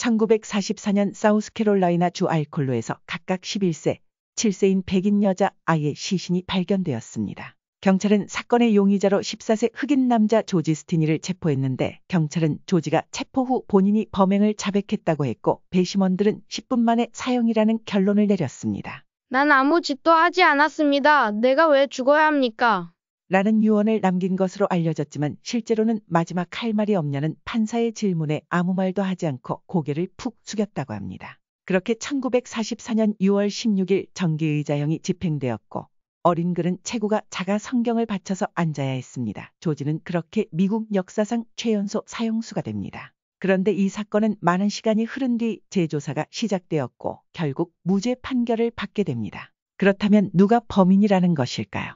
1944년 사우스캐롤라이나 주 알콜로에서 각각 11세, 7세인 백인 여자 아이의 시신이 발견되었습니다. 경찰은 사건의 용의자로 14세 흑인 남자 조지 스티니를 체포했는데 경찰은 조지가 체포 후 본인이 범행을 자백했다고 했고 배심원들은 10분 만에 사형이라는 결론을 내렸습니다. 난 아무 짓도 하지 않았습니다. 내가 왜 죽어야 합니까? 라는 유언을 남긴 것으로 알려졌지만 실제로는 마지막 할 말이 없냐는 판사의 질문에 아무 말도 하지 않고 고개를 푹 숙였다고 합니다. 그렇게 1944년 6월 16일 정기의자형이 집행되었고 어린 글은 최고가 자가 성경을 바쳐서 앉아야 했습니다. 조지는 그렇게 미국 역사상 최연소 사형수가 됩니다. 그런데 이 사건은 많은 시간이 흐른 뒤 재조사가 시작되었고 결국 무죄 판결을 받게 됩니다. 그렇다면 누가 범인이라는 것일까요?